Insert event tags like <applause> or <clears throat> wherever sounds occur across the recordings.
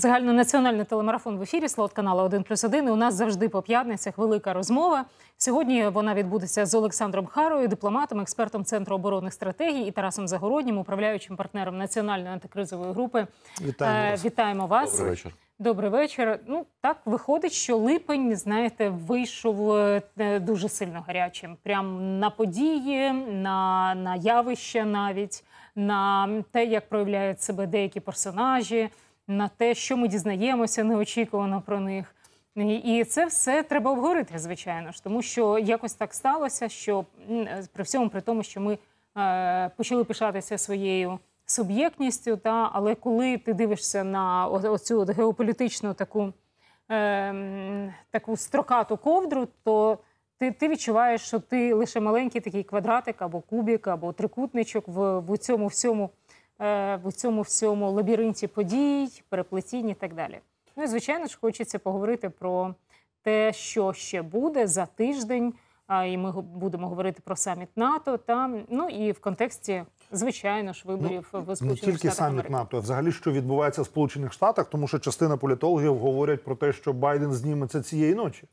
Загальнонаціональний телемарафон в ефірі слот каналу 1+,1. плюс 1». І У нас завжди по п'ятницях велика розмова. Сьогодні вона відбудеться з Олександром Харою, дипломатом, експертом центру оборонних стратегій і Тарасом Загороднім, управляючим партнером національної антикризової групи. Вітаємо е, вас. Вітаємо вас. Добрий вечір. Добрий вечір. Ну так виходить, що липень, знаєте, вийшов е, е, дуже сильно гарячим. Прям на події, на, на явища навіть на те, як проявляють себе деякі персонажі на те, що ми дізнаємося неочікувано про них. І це все треба обговорити, звичайно ж, тому що якось так сталося, що при всьому при тому, що ми е, почали пишатися своєю суб'єктністю, та але коли ти дивишся на оцю геополітичну таку е, таку строкату ковдру, то ти ти відчуваєш, що ти лише маленький такий квадратик або кубік, або трикутничок в, в цьому всьому Е, в цьому всьому лабіринті подій, переплетінь і так далі. Ну і звичайно ж, хочеться поговорити про те, що ще буде за тиждень. І ми будемо говорити про саміт НАТО там. Ну і в контексті звичайно ж виборів ну, в Сполучених Не тільки саміт НАТО, а взагалі що відбувається в Сполучених Штатах, тому що частина політологів говорять про те, що Байден зніметься цієї ночі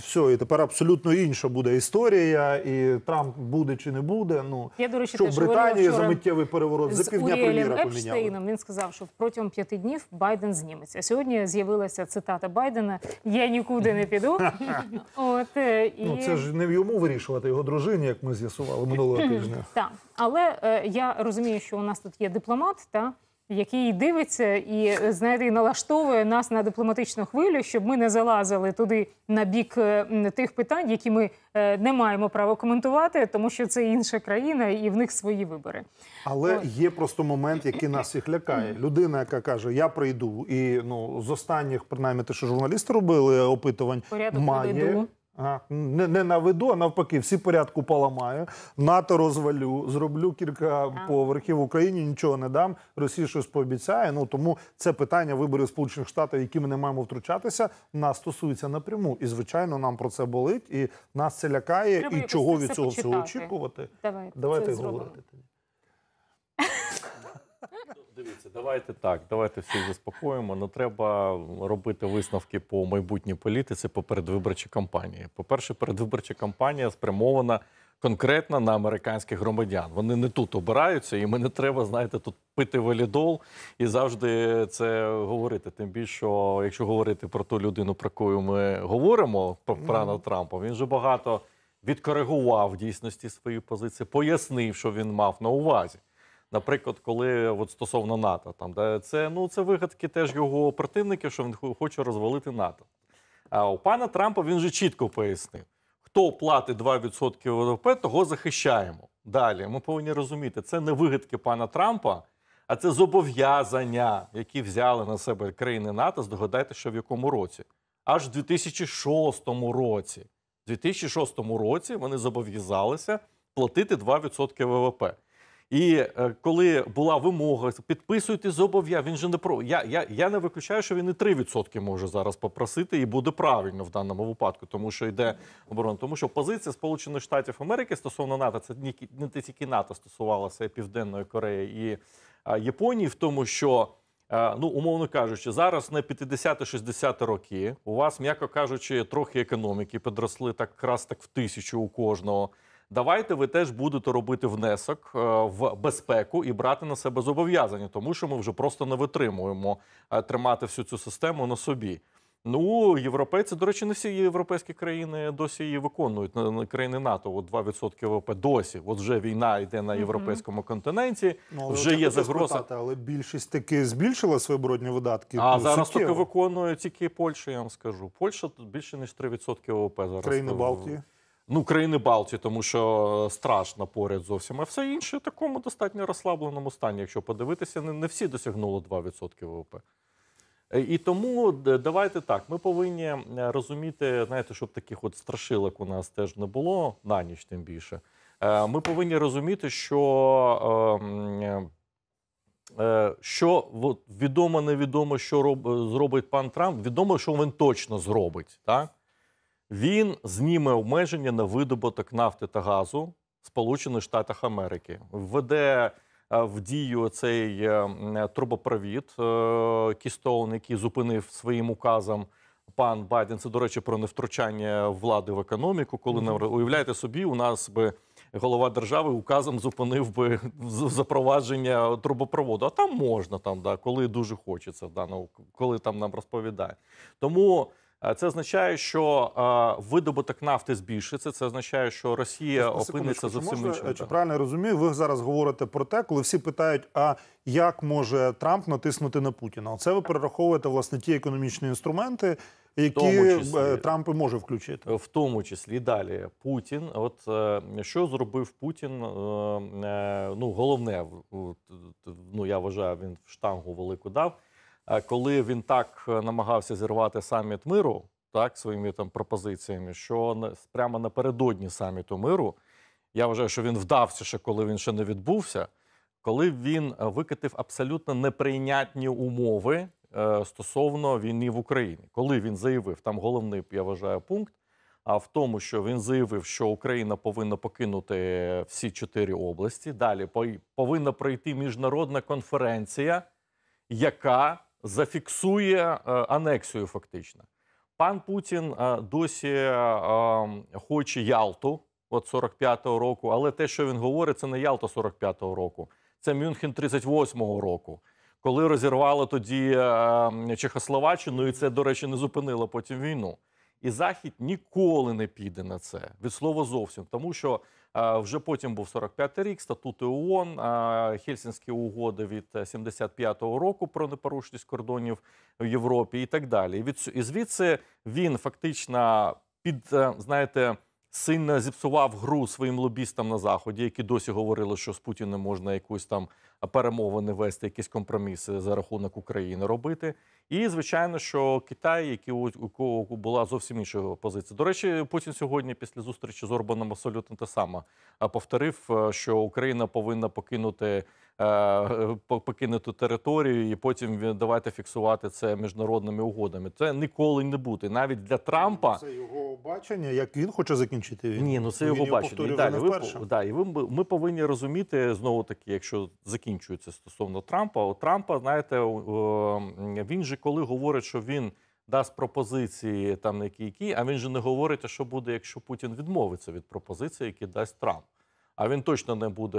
все, і тепер абсолютно інша буде історія, і Трамп буде чи не буде. Ну я до речі, що теж Британії за миттєвий переворот за півдня прем'єра Епштейном Він сказав, що протягом п'яти днів Байден зніметься. сьогодні з'явилася цитата Байдена: Я нікуди не піду. <laughs> От е, і ну, це ж не в йому вирішувати його дружині, як ми з'ясували минулого <clears throat> тижня. Так, але е, я розумію, що у нас тут є дипломат та який дивиться і е, знаєте, і налаштовує нас на дипломатичну хвилю, щоб ми не залазили туди на бік е, тих питань, які ми е, не маємо права коментувати, тому що це інша країна і в них свої вибори. Але От. є просто момент, який нас всіх лякає. Людина, яка каже: Я прийду, і ну з останніх принаймні, те, що журналісти робили опитувань, Порядок має... Ага. Не не виду, а навпаки, всі порядку поламаю. НАТО розвалю, зроблю кілька поверхів в Україні. Нічого не дам. Росія щось пообіцяє. Ну тому це питання виборів Сполучених Штатів, які ми не маємо втручатися. Нас стосується напряму. І звичайно, нам про це болить, і нас це лякає. Треба і чого від цього всього очікувати? Давай, Давайте це говорити. <laughs> Дивіться, давайте так. Давайте всі заспокоїмо. але треба робити висновки по майбутній політиці по передвиборчій кампанії. По перше, передвиборча кампанія спрямована конкретно на американських громадян. Вони не тут обираються, і ми не треба знаєте, тут пити валідол і завжди це говорити. Тим більше, що, якщо говорити про ту людину, про яку ми говоримо про Прана Трампа, він вже багато відкоригував в дійсності свої позиції, пояснив, що він мав на увазі. Наприклад, коли от стосовно НАТО, там де це ну це вигадки теж його противники, що він хоче розвалити НАТО. А у пана Трампа він же чітко пояснив, хто платить 2% ВВП, того захищаємо. Далі ми повинні розуміти, це не вигадки пана Трампа, а це зобов'язання, які взяли на себе країни НАТО. Здогадайте, що в якому році, аж в 2006 році. У 2006 році вони зобов'язалися платити 2% ВВП. І е, коли була вимога, підписуйте зобов'язання, Він же не про я, я я не виключаю, що він і 3% може зараз попросити, і буде правильно в даному випадку, тому що йде оборона. Тому що позиція Сполучених Штатів Америки стосовно НАТО, це не тільки НАТО стосувалася Південної Кореї і Японії, в тому, що е, ну умовно кажучи, зараз на 50-60 роки у вас, м'яко кажучи, трохи економіки підросли так, раз так в тисячу у кожного. Давайте ви теж будете робити внесок е, в безпеку і брати на себе зобов'язання, тому що ми вже просто не витримуємо е, тримати всю цю систему на собі. Ну, європейці, до речі, не всі європейські країни досі її виконують. країни НАТО, от 2% ВВП досі. От вже війна йде на європейському континенті. Ну, але вже є загроза. Спитати, але більшість таки збільшила свої оборонні видатки. А зараз суттєво. таки виконує тільки Польща. Я вам скажу, Польща більше ніж 3% ВВП зараз країни е, Балтії ну країни Балтії, тому що е, страшно поряд зовсім. А все інше в такому достатньо розслабленому стані. Якщо подивитися, не, не всі досягнули 2% ВВП. Е, і тому е, давайте так. Ми повинні розуміти, знаєте, щоб таких от страшилок у нас теж не було на ніч, тим більше. Ми повинні розуміти, що ем, що відомо, невідомо, що зробить пан Трамп. Відомо, що він точно зробить. так? Він зніме обмеження на видобуток нафти та газу Сполучених Штатів Америки, введе е, в дію цей е, трубопровід Кістоун, е, який зупинив своїм указом пан Байден. Це до речі про невтручання влади в економіку. Коли не -hmm. уявляєте собі, у нас би голова держави указом зупинив би запровадження трубопроводу. А там можна там, да коли дуже хочеться, да, коли там нам розповідає. Тому. Е, це означає, що е, видобуток нафти збільшиться. Це означає, що Росія опиниться зовсім іншим. Чи е, правильно я розумію? Ви зараз говорите про те, коли всі питають, а як може Трамп натиснути на Путіна? Оце ви перераховуєте власне ті економічні інструменти, які Трамп може включити, в тому числі далі. Путін, от що зробив Путін? Ну головне ну я вважаю, він штангу велику дав. Е, коли він так е, намагався зірвати саміт миру, так своїми там пропозиціями, що прямо напередодні саміту миру, я вважаю, що він вдався, ще коли він ще не відбувся, коли він е, викатив абсолютно неприйнятні умови стосовно війни в Україні, коли він заявив, там головний я вважаю, пункт. А в тому, що він заявив, що Україна повинна покинути всі чотири області. Далі повинна пройти міжнародна конференція, яка зафіксує е, анексію. Фактично, пан Путін е, досі е, хоче Ялту от 45-го року, але те, що він говорить, це не Ялта 45-го року, це Мюнхен 38-го року. Коли розірвало тоді Чехословаччину, і це, до речі, не зупинило потім війну. І Захід ніколи не піде на це від слова зовсім, тому що вже потім був 45-й рік, статути ООН, Хельсінські угоди від 75-го е, року про непорушність кордонів в Європі і так далі. І звідси він фактично під е, знаєте сильно зіпсував гру своїм лобістам на заході, які досі говорили, що з Путіним можна якусь там перемовини вести, якісь компроміси за рахунок України робити. І звичайно, що Китай, який у кого була зовсім інша позиція. До речі, Путін сьогодні, після зустрічі з Орбаном, абсолютно те саме повторив, е, що Україна повинна покинути. Е, покинуту територію, і потім давайте фіксувати це міжнародними угодами. Це ніколи не бути. Навіть для Трампа це його бачення, як він хоче закінчити війну. Ні, ну це його, його бачення. І далі да, і ви ми повинні розуміти знову таки, якщо закінчується стосовно Трампа. У Трампа, знаєте, він же коли говорить, що він. Дасть пропозиції там на які які а він же не говорить, що буде, якщо Путін відмовиться від пропозиції, які дасть Трамп а він точно не буде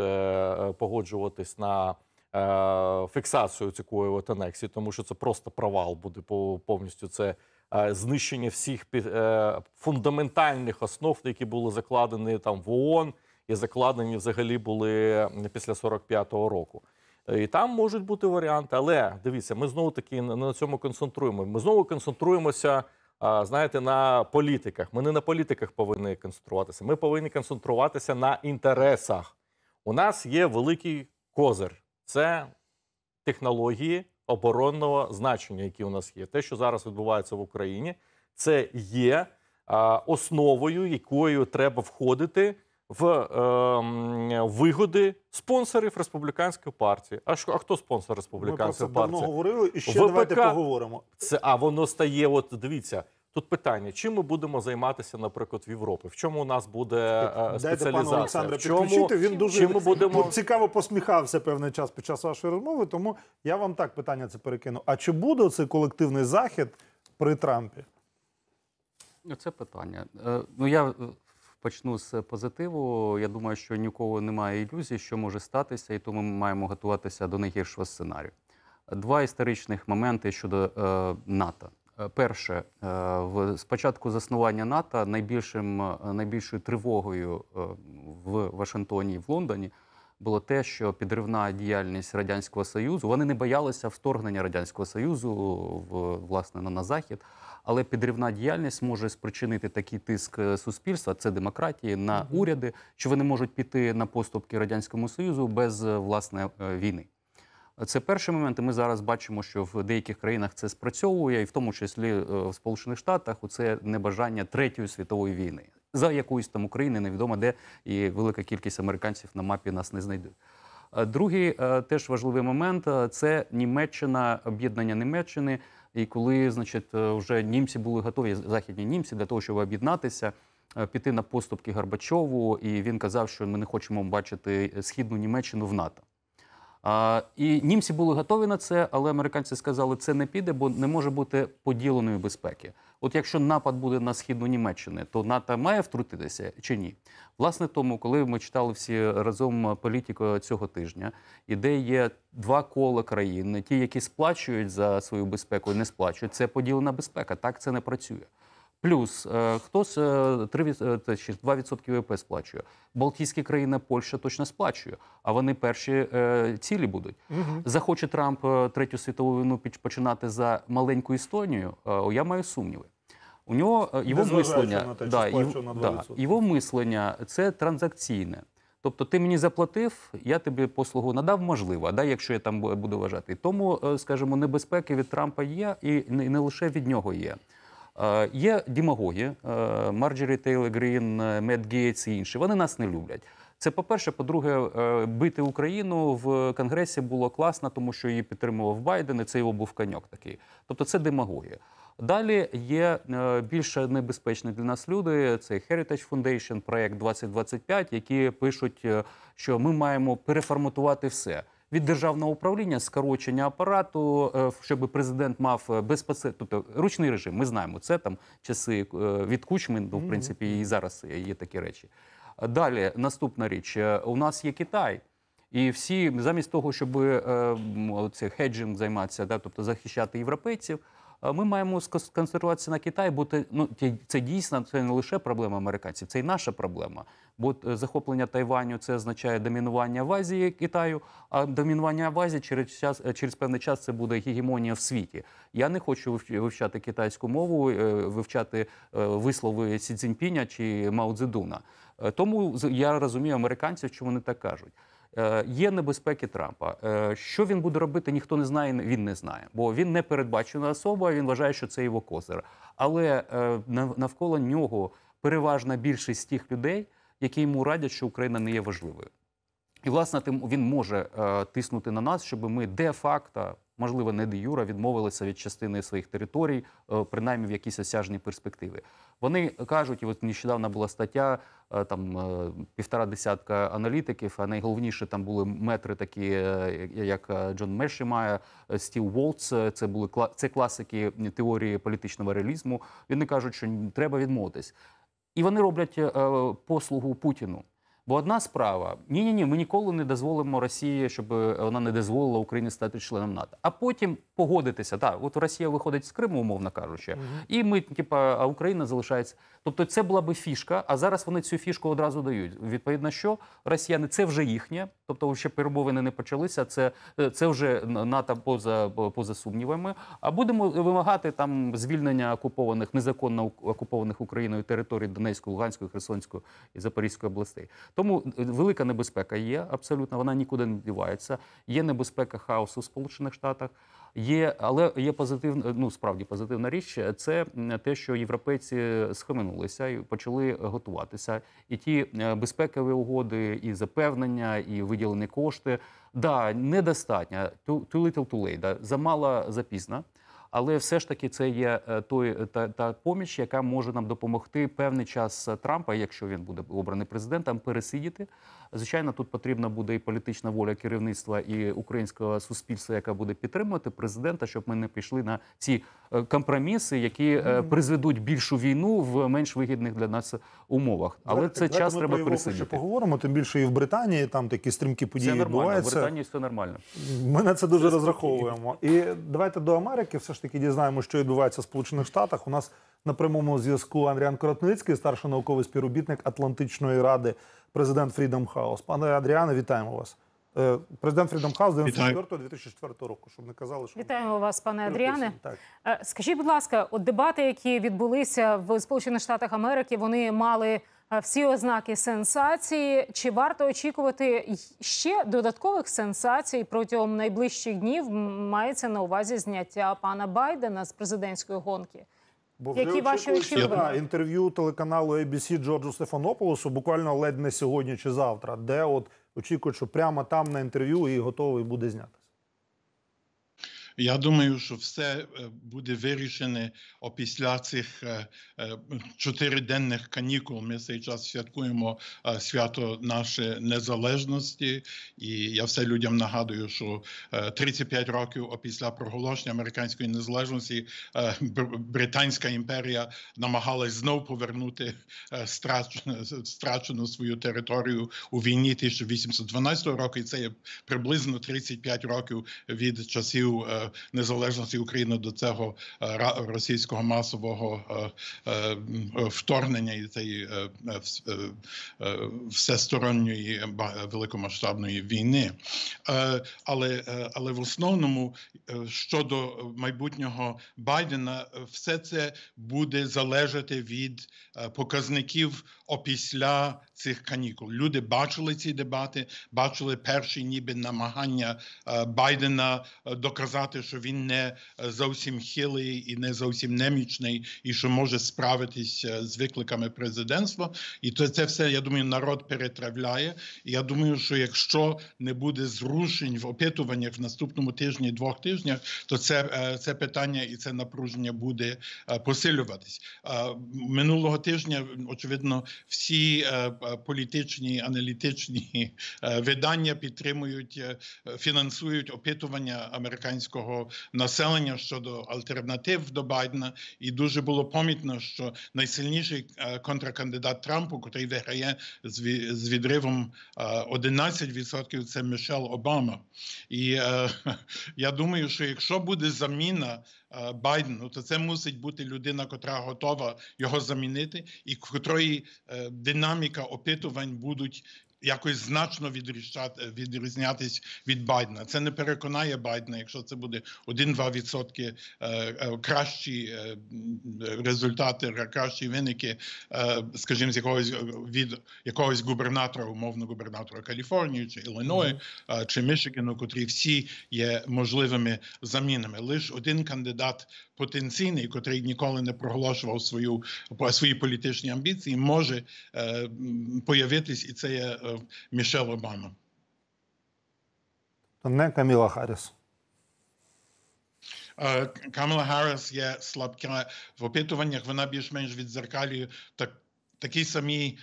е, погоджуватись на е, фіксацію цієї анексії, тому що це просто провал буде повністю. Це е, знищення всіх фундаментальних основ, які були закладені там в ООН і закладені взагалі були після 45-го року. І там можуть бути варіанти, але дивіться, ми знову таки на цьому концентруємо. Ми знову концентруємося знаєте, на політиках. Ми не на політиках повинні концентруватися. Ми повинні концентруватися на інтересах. У нас є великий козир це технології оборонного значення, які у нас є. Те, що зараз відбувається в Україні, це є основою, якою треба входити. В ем, вигоди спонсорів республіканської партії. А що а хто спонсор республіканської Ми про це партії? давно говорили і ще ВПК, давайте поговоримо. Це а воно стає. От дивіться, Тут питання: чим ми будемо займатися, наприклад, в Європі? В чому у нас буде е, Дайте спеціалізація? Пану Олександра підключити. Він дуже будемо... цікаво посміхався певний час під час вашої розмови. Тому я вам так питання це перекину. А чи буде цей колективний захід при Трампі? Ну, це питання. Е, ну я е, почну з позитиву. Я думаю, що нікого немає ілюзій, що може статися, і тому ми маємо готуватися до найгіршого сценарію. Два історичних моменти щодо НАТО. Е, перше, з е, початку заснування НАТО найбільшим е, найбільшою тривогою в Вашингтоні і в Лондоні було те, що підривна діяльність радянського союзу. Вони не боялися вторгнення радянського союзу в власне на захід, але підривна діяльність може спричинити такий тиск суспільства, це демократії на уряди, що вони можуть піти на поступки радянському союзу без власне війни. Це перший момент. і Ми зараз бачимо, що в деяких країнах це спрацьовує, і в тому числі е, в Сполучених Штатах оце небажання третьої світової війни, за якоюсь там України невідомо де і велика кількість американців на мапі нас не знайдуть. Е, другий е, теж важливий момент це Німеччина, об'єднання Німеччини. І коли, значить, вже німці були готові, західні німці для того, щоб об'єднатися, піти на поступки Горбачову, і він казав, що ми не хочемо бачити східну Німеччину в НАТО. І німці були готові на це, але американці сказали, що це не піде, бо не може бути поділеної безпеки. От якщо напад буде на східну Німеччину, то НАТО має втрутитися чи ні? Власне, тому коли ми читали всі разом політику цього тижня, і де є два кола країн, ті, які сплачують за свою безпеку, і не сплачують, це поділена безпека. Так це не працює. Плюс хтось 3%, 2% ВВП сплачує. Балтійські країни, Польща точно сплачує, а вони перші е, цілі будуть. Захоче Трамп е, третю світову війну починати за маленьку Естонію, е, Я маю сумніви. У нього його мислення те, да, його, да, його мислення це транзакційне. Тобто, ти мені заплатив, я тобі послугу надав, можливо, да, якщо я там буду вважати. Тому, скажімо, небезпеки від Трампа є, і не лише від нього є. Є дімагоги е, Марджері Тейле Грін, е, Мед Гейтс і інші. Вони нас не люблять. Це по-перше, по-друге, е, бити Україну в Конгресі було класно, тому що її підтримував Байден, і це його був коньок такий. Тобто це демагогія. Далі є більше небезпечні для нас люди. Це Heritage Foundation, проект 2025, які пишуть, що ми маємо переформатувати все від державного управління, скорочення апарату, е, щоб президент мав е, безпосередньо тобто ручний режим. Ми знаємо це там часи е, від Кучми, ну, в принципі, і зараз є такі речі. Далі наступна річ: у нас є Китай. І всі замість того, щоб е, цим займатися, тобто захищати європейців, Е, ми маємо сконцентруватися на Китаї, бо ну, це дійсно це не лише проблема американців, це й наша проблема. Бо е, захоплення Тайваню це означає домінування в Азії Китаю, а домінування в Азії через час е, через певний час це буде гегемонія в світі. Я не хочу вивчати китайську мову, вивчати вислови Сі Цзіньпіня чи Мао Цзедуна. Тому я розумію американців, чому вони так кажуть. Е, є небезпеки Трампа. Е, що він буде робити, ніхто не знає. Він не знає, бо він не передбачена особа. Він вважає, що це його козир. Але е, навколо нього переважна більшість тих людей, які йому радять, що Україна не є важливою. І власне тим він може тиснути на нас, щоб ми де факто можливо, не де Юра відмовилися від частини своїх територій, е, принаймні в якісь осяжні перспективи. Вони кажуть, і от нещодавно була стаття е, там е, півтора десятка аналітиків. А найголовніше там були метри, такі як Джон Мешімає, Стів Волтс. Це були це класики теорії політичного реалізму. Вони кажуть, що треба відмовитись, і вони роблять послугу Путіну. Бо одна справа: ні, ні, ні, ми ніколи не дозволимо Росії, щоб е, вона не дозволила Україні стати членом НАТО. А потім погодитися, так, от Росія виходить з Криму, умовно кажучи, угу. і ми, типа, а Україна залишається. Тобто, це була би фішка, а зараз вони цю фішку одразу дають. Відповідно, що росіяни це вже їхнє, тобто ще перемовини не почалися. Це е, це вже НАТО поза поза сумнівами. А будемо вимагати там звільнення окупованих незаконно окупованих Україною територій Донецької, Луганської, Херсонської і Запорізької областей. Тому е, велика небезпека є абсолютно. Вона нікуди не дівається. Є небезпека хаосу в Сполучених Штатах. Є, але є позитивна, е, ну справді позитивна річ. Це те, що європейці схаменулися і почали готуватися. І ті е, безпекові угоди, і запевнення, і виділені кошти да недостатньо. Too little, too late, да, замало запізно але все ж таки це є е, той е, та, та поміч, яка може нам допомогти певний час е, Трампа, якщо він буде обраний президентом, пересидіти. Звичайно, тут потрібна буде і політична воля керівництва і українського суспільства, яка буде підтримувати президента, щоб ми не пішли на ці компроміси, які призведуть більшу війну в менш вигідних для нас умовах. Але Давайте, це час ми треба про пересидіти. Поговоримо тим більше і в Британії. Там такі стрімкі події відбуваються. В Британії все нормально. Ми на це дуже це розраховуємо. І давайте до Америки все ж таки дізнаємося, що відбувається в Сполучених Штатах. У нас на прямому зв'язку Андріан Коротницький, старший науковий співробітник Атлантичної ради, президент Freedom House. Пане Адріане, вітаємо вас. Е, президент Freedom House 94-2004 року, щоб не казали, що вітаємо вас, пане Адріане. Так. Е, скажіть, будь ласка, от дебати, які відбулися в Сполучених Штатах Америки, вони мали всі ознаки сенсації. Чи варто очікувати ще додаткових сенсацій протягом найближчих днів? Мається на увазі зняття пана Байдена з президентської гонки. Бо Які ваші очікування? інтерв'ю телеканалу ABC Джорджу Стефанополосу буквально ледь не сьогодні чи завтра, де от очікують, що прямо там на інтерв'ю і готовий буде знятися. Я думаю, що все е, буде вирішене опісля цих е, е, чотириденних канікул. Ми цей час святкуємо свято нашої незалежності, і я все людям нагадую, що 35 років після проголошення американської незалежності Британська імперія намагалась знов повернути страчену свою територію у війні 1812 року. І це є приблизно 35 років від часів незалежності України до цього е, російського масового е, е, вторгнення і цієї всесторонньої великомасштабної війни. Але але в основному щодо майбутнього Байдена, все це буде залежати від показників опісля цих канікул. Люди бачили ці дебати, бачили перші, ніби намагання Байдена доказати показати, що він не е, зовсім хилий і не зовсім немічний, і що може справитись е, з викликами президентства. І то це все я думаю, народ перетравляє. І Я думаю, що якщо не буде зрушень в опитуваннях в наступному тижні, двох тижнях, то це е, це питання і це напруження буде посилюватись минулого тижня. Очевидно, всі політичні аналітичні видання підтримують фінансують опитування американського американського населення щодо альтернатив до Байдена, і дуже було помітно, що найсильніший е, контракандидат Трампу, який виграє з відривом 11%, е, це Мішел Обама. І е, <laughs> я думаю, що якщо буде заміна. Байдену, то це мусить бути людина, котра готова його замінити, і котрої динаміка опитувань будуть якось значно відрізнятись від Байдена. Це не переконає Байдена, якщо це буде 1-2% е, е, кращі е, результати, кращі виники, скажімо, з якогось від якогось губернатора, умовно губернатора Каліфорнії чи Іллиної, чи Мішигену, котрі всі є можливими замінами. Лише один кандидат потенційний, котрий ніколи не проголошував свою свої політичні амбіції, може появитись і це є. Мішель Обама. Не Каміла Харріс. Е, Камела Гаррес є слабка в опитуваннях. Вона більш-менш відзеркалює так такій самій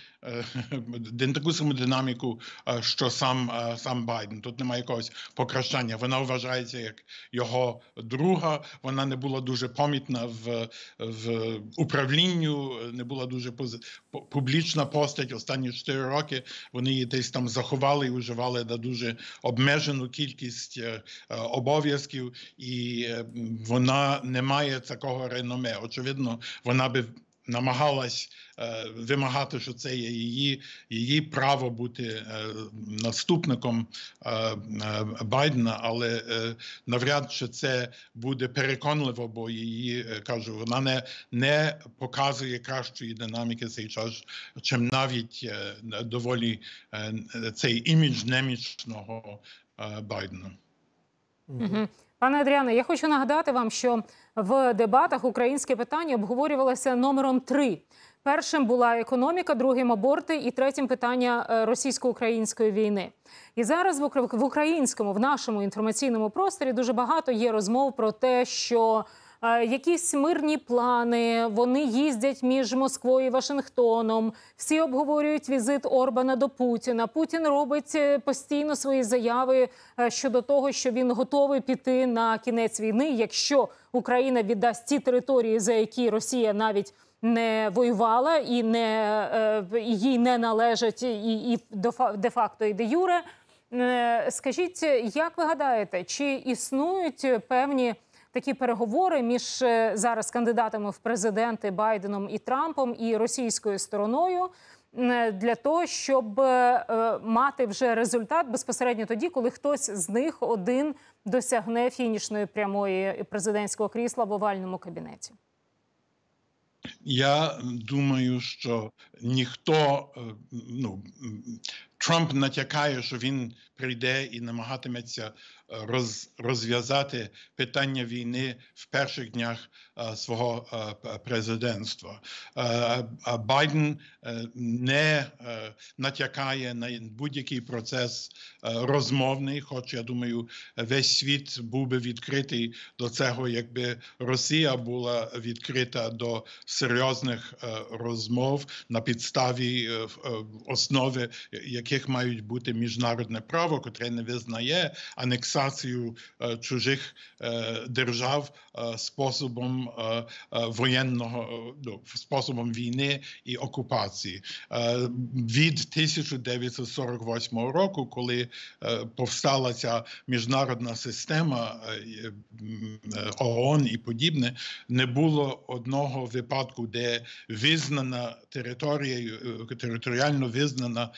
е, <laughs> таку саму динаміку, е, що сам е, сам Байден. Тут немає якогось покращання. Вона вважається як його друга. Вона не була дуже помітна в в управлінню, не була дуже пози... публічна постать. Останні 4 роки вони її десь там заховали і вживали на дуже обмежену кількість обов'язків, і вона не має такого реноме. Очевидно, вона би намагалась е, вимагати, що це є її її право бути е, наступником е, е Байдена, але е, навряд чи це буде переконливо, бо її е, кажу, вона не не показує кращої динаміки цей час, чим навіть доволі цей імідж немічного Байдена. Угу. Пане Адріане, я хочу нагадати вам, що в дебатах українське питання обговорювалося номером три. Першим була економіка, другим аборти і третім питання е, російсько-української війни. І зараз в українському, в нашому інформаційному просторі дуже багато є розмов про те, що Е, якісь мирні плани. Вони їздять між Москвою і Вашингтоном. Всі обговорюють візит Орбана до Путіна. Путін робить е, постійно свої заяви е, щодо того, що він готовий піти на кінець війни, якщо Україна віддасть ті території, за які Росія навіть. Не воювала і не їй не належать і і де факто і де юре. Скажіть, як ви гадаєте, чи існують певні? такі переговори між е, зараз кандидатами в президенти Байденом і Трампом і російською стороною. Е, для того щоб е, мати вже результат безпосередньо тоді, коли хтось з них один досягне фінішної прямої президентського крісла в овальному кабінеті, я думаю, що ніхто ну Трамп натякає, що він прийде і намагатиметься е, розв'язати питання війни в перших днях е, свого е, президентства. Байден не натякає на будь-який процес розмовний. Хоч я думаю, весь світ був би відкритий до цього, якби Росія була відкрита до серйозних розмов на підставі основи, які яких мають бути міжнародне право, котре не визнає анексацію е, чужих е, держав е, способом воєнного ну, способом війни і окупації від 1948 року, коли повстала ця міжнародна система ООН і подібне, не було одного випадку, де визнана територією територіально визнана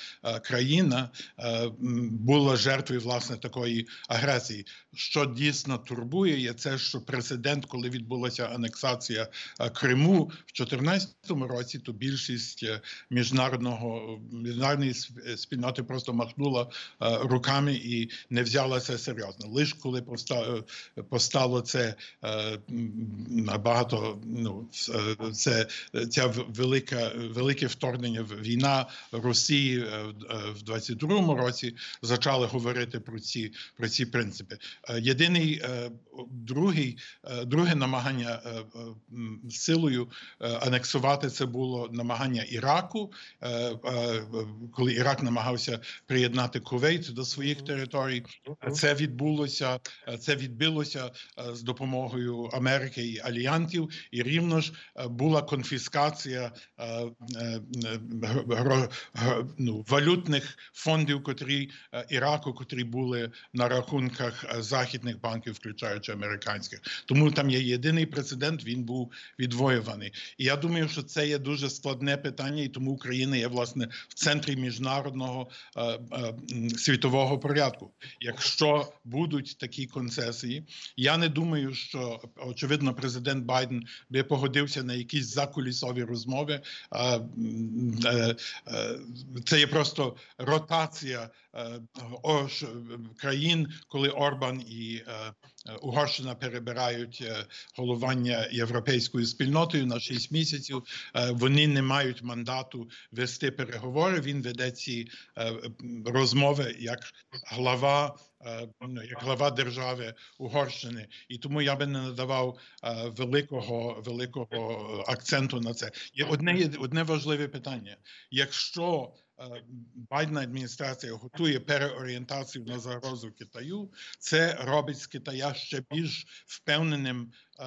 країна країна е, була жертвою власне такої агресії. Що дійсно турбує, є це що президент, коли відбулася анексація е, Криму в 2014 році, то більшість е, міжнародного міжнародної спільноти просто махнула руками і не взяла це серйозно. Лиш коли постало, постало це набагато ну це ця велика велике вторгнення війна Росії в 22-му році почали говорити про ці про ці принципи. Е, єдиний е, другий е, друге намагання силою анексувати це було намагання Іраку, коли Ірак намагався приєднати Кувейт до своїх територій. Це відбулося, це відбилося з допомогою Америки і Альянтів, і рівно ж була конфіскація ну, валютних тих фондів, котрі е, Іраку, котрі були на рахунках е, західних банків, включаючи американських. Тому там є єдиний прецедент. Він був відвоюваний. І я думаю, що це є дуже складне питання, і тому Україна є власне в центрі міжнародного е, світового порядку. Якщо будуть такі концесії, я не думаю, що очевидно президент Байден би погодився на якісь закулісові розмови. Це є просто ротація е, е, країн, коли Орбан і е, Угорщина перебирають головування європейською спільнотою на 6 місяців. Вони не мають мандату вести переговори. Він веде ці розмови як глава. Як глава держави Угорщини, і тому я би не надавав великого великого акценту на це. Є одне одне важливе питання: якщо Е, Байдена адміністрація готує переорієнтацію на загрозу Китаю. Це робить з Китая ще більш впевненим е,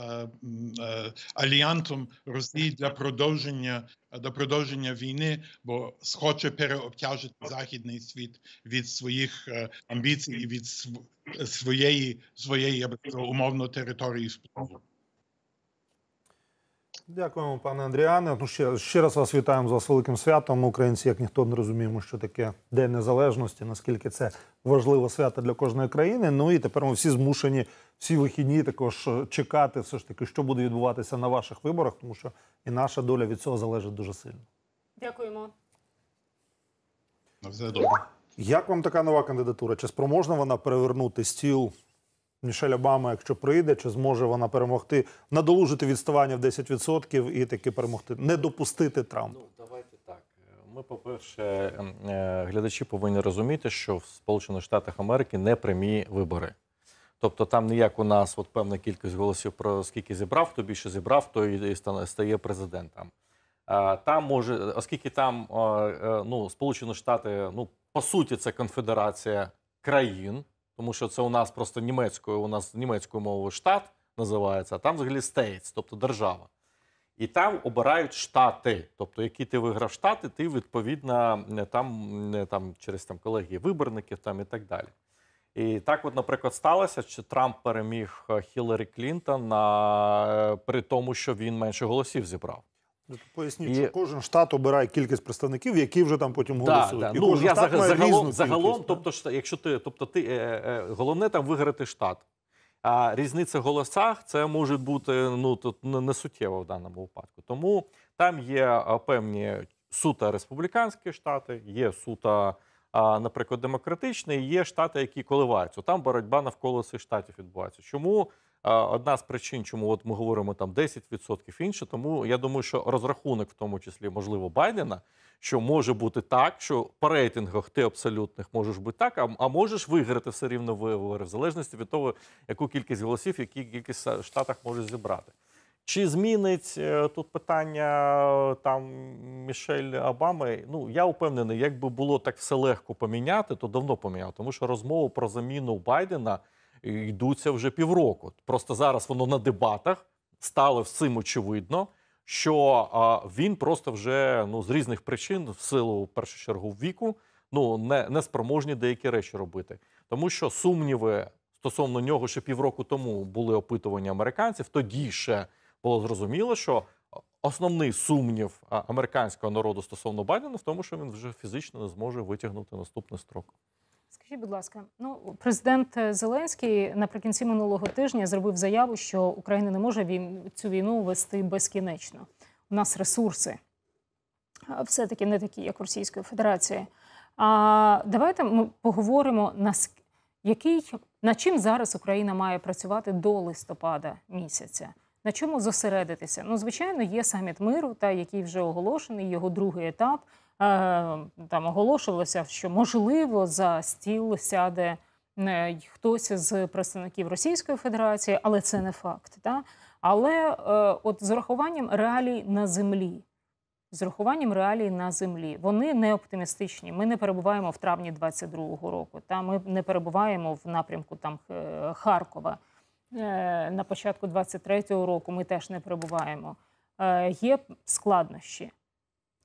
е, альянсом Росії для продовження до продовження війни, бо схоче переобтяжити західний світ від своїх амбіцій і від своєї своєї я би сказав, умовно території впливу. Дякуємо, пане Андріане. Ну ще ще раз вас вітаємо з вас великим святом. Ми, українці, як ніхто не розуміємо, що таке День Незалежності, наскільки це важливе свято для кожної країни. Ну і тепер ми всі змушені всі вихідні також е, чекати, все ж таки, що буде відбуватися на ваших виборах, тому що і наша доля від цього залежить дуже сильно. Дякуємо. На все добре. Як вам така нова кандидатура? Чи спроможна вона перевернути стіл Мішель Обама, якщо прийде, чи зможе вона перемогти, надолужити відставання в 10% і таки перемогти, не допустити Трампа? Ну давайте так. Ми, по перше, ем, е, глядачі повинні розуміти, що в Сполучених Штатах Америки не прямі вибори. Тобто там не як у нас от певна кількість голосів про скільки зібрав, хто більше зібрав, то і стає президентом. Там може, оскільки там е, ну, Сполучені Штати, ну по суті, це конфедерація країн тому що це у нас просто німецькою, у нас німецькою мовою штат називається, а там взагалі стейтс, тобто держава. І там обирають штати. Тобто, які ти виграв штати, ти відповідно е, там е, там через там колегії виборників там і так далі. І так, от, наприклад, сталося, що Трамп переміг е, Хіларі Клінтон на при тому, що він менше голосів зібрав. Поясніть, що кожен штат обирає кількість представників, які вже там потім голосують. Да, да. І ну, кожен я штат має загалом, різну загалом тобто, що, якщо ти, тобто ти е, е, головне там виграти штат. А різниця в голосах це може бути ну тут суттєво в даному випадку. Тому там є е, певні суто республіканські штати, є суто, наприклад, демократичні, є штати, які коливаються. Там боротьба навколо цих штатів відбувається. Чому? одна з причин, чому от ми говоримо там 10% інше. Тому я думаю, що розрахунок, в тому числі, можливо, Байдена, що може бути так, що по рейтингах ти абсолютних можеш бути так, а, а можеш виграти все рівно вибори, в залежності від того, яку кількість голосів, які кількість штатах можеш зібрати. Чи змінить е, тут питання е, там Мішель Обами? Ну я упевнений, якби було так все легко поміняти, то давно поміняв, тому що розмову про заміну Байдена йдуться вже півроку. Просто зараз воно на дебатах стало всім очевидно, що він просто вже ну з різних причин, в силу в першу чергу віку, ну не, не спроможні деякі речі робити, тому що сумніви стосовно нього ще півроку тому були опитування американців. Тоді ще було зрозуміло, що. Основний сумнів американського народу стосовно Байдена в тому, що він вже фізично не зможе витягнути наступний строк. Скажіть, будь ласка, ну президент е, Зеленський наприкінці минулого тижня зробив заяву, що Україна не може він цю війну вести безкінечно. У нас ресурси все таки не такі, як Російської Федерації. А давайте ми поговоримо на який на чим зараз Україна має працювати до листопада місяця. На чому зосередитися? Ну, звичайно, є саміт миру, та який вже оголошений, його другий етап. Е, там оголошувалося, що можливо за стіл сяде е, хтось з представників Російської Федерації, але це не факт. Да? Але е, от з урахуванням реалій на землі. З урахуванням реалій на землі вони не оптимістичні. Ми не перебуваємо в травні 22-го року. Та ми не перебуваємо в напрямку там Харкова на початку 23-го року. Ми теж не перебуваємо. Є складнощі.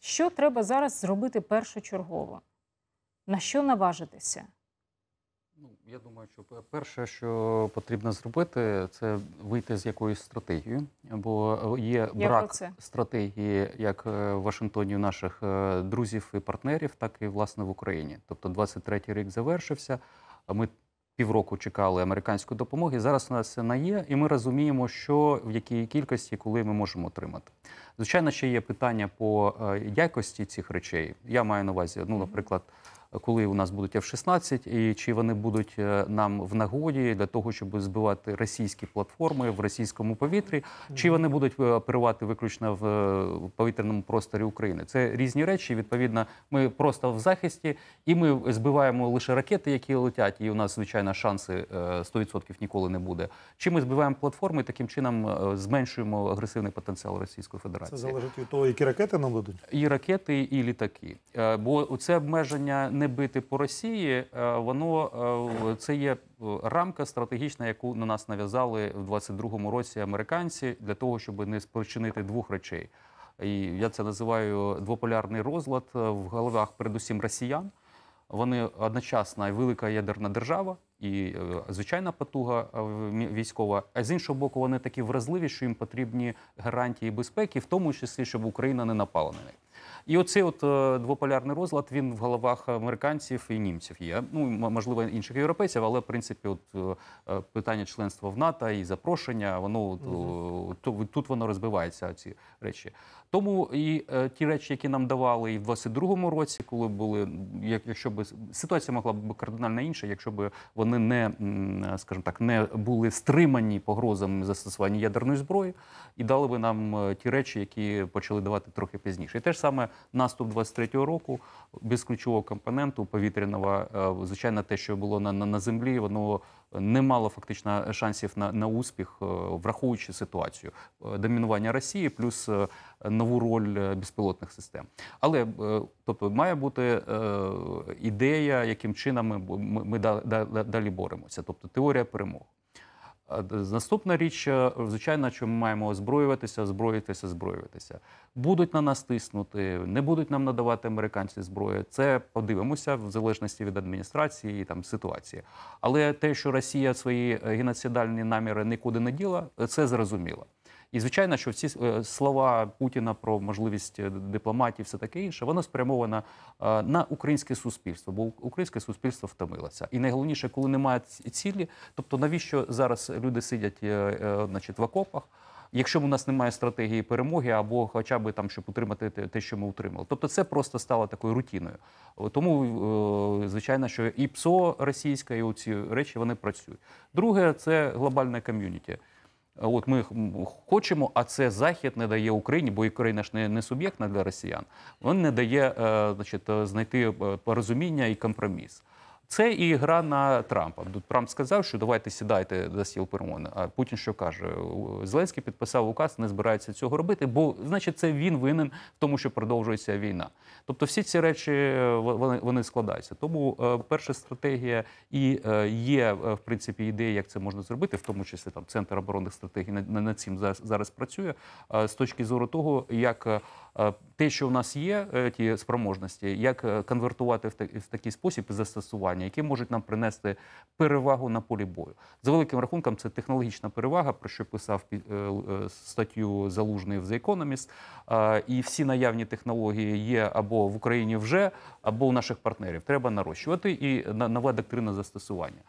Що треба зараз зробити першочергово? На що наважитися? Ну, я думаю, що перше, що потрібно зробити, це вийти з якоюсь стратегією, бо е, є як брак це? стратегії як е, в Вашингтоні у наших е, друзів і партнерів, так і власне в Україні. Тобто, 23-й рік завершився. Ми півроку чекали американської допомоги. Зараз у нас вона є, і ми розуміємо, що в якій кількості, коли ми можемо отримати. Звичайно, ще є питання по е, якості цих речей. Я маю на увазі, ну, наприклад коли у нас будуть F-16, і чи вони будуть е, нам в нагоді для того, щоб збивати російські платформи в російському повітрі, чи вони будуть е, оперувати виключно е, в повітряному просторі України? Це різні речі. Відповідно, ми просто в захисті, і ми збиваємо лише ракети, які летять, і у нас звичайно шанси 100% ніколи не буде. Чи ми збиваємо платформи, таким чином зменшуємо агресивний потенціал Російської Федерації? Це залежить від того, які ракети нам дадуть, і ракети, і літаки, бо це обмеження не не бити по Росії, е, воно е, це є е, рамка стратегічна, яку на нас нав'язали в 22-му році американці для того, щоб не спричинити двох речей. І я це називаю двополярний розлад в головах, передусім росіян. Вони одночасно і велика ядерна держава і звичайна потуга військова. А з іншого боку, вони такі вразливі, що їм потрібні гарантії безпеки, в тому числі, щоб Україна не напала на них. І оцей от е, двополярний розлад він в головах американців і німців є. Ну можливо, інших європейців, але в принципі, от е, е, питання членства в НАТО і запрошення, воно угу. тут воно розбивається. Ці речі. Тому і е, ті речі, які нам давали і в 22-му році, коли були як, якщо би ситуація могла б кардинально інша, якщо б вони не е, скажімо так не були стримані погрозами застосування ядерної зброї, і дали би нам е, ті речі, які почали давати трохи пізніше. І те ж саме наступ 23-го року без ключового компоненту повітряного, е, звичайно, те, що було на, на, на землі, воно не мало фактично шансів на на успіх, е, враховуючи ситуацію е, домінування Росії плюс е, нову роль безпілотних систем. Але тобто має бути ідея, яким чином ми, ми, ми далі боремося, тобто теорія перемоги. Наступна річ, е, звичайно, що ми маємо озброюватися, озброїтися, озброюватися. Будуть на нас тиснути, не будуть нам надавати американці зброю. Це подивимося в залежності від адміністрації і там ситуації. Але те, що Росія свої е, геноцидальні наміри нікуди не діла, е, це зрозуміло. І звичайно, що всі е, слова Путіна про можливість е, дипломатії, все таке інше, воно спрямовано е, на українське суспільство, бо українське суспільство втомилося. І найголовніше, коли немає цілі, тобто навіщо зараз люди сидять, значить, в окопах. Якщо у нас немає стратегії перемоги, або хоча б там, щоб утримати те, що ми утримали, тобто це просто стало такою рутіною. Тому звичайно, що і ПСО російська, і оці речі вони працюють. Друге, це глобальне ком'юніті. Е, от ми хочемо, а це захід не дає Україні, бо Україна ж не, не суб'єктна для росіян. Він не дає, е, значить, е, знайти порозуміння і компроміс. Це і гра на Трампа. Трамп сказав, що давайте сідайте за стіл перемовин. А Путін що каже? Зеленський підписав указ, не збирається цього робити, бо значить, це він винен в тому, що продовжується війна. Тобто, всі ці речі е, вони, вони складаються. Тому е, перша стратегія і е, є в принципі ідея, як це можна зробити, в тому числі там центр оборонних стратегій над цим зараз, зараз працює з точки зору того, як Е, те, що в нас є, е, ті спроможності, як е, конвертувати в такий спосіб застосування, які можуть нам принести перевагу на полі бою. За великим рахунком, це технологічна перевага, про що писав статтю залужний в The Economist. І всі наявні технології є або в Україні вже, або у наших партнерів. Треба нарощувати і нова доктрина застосування.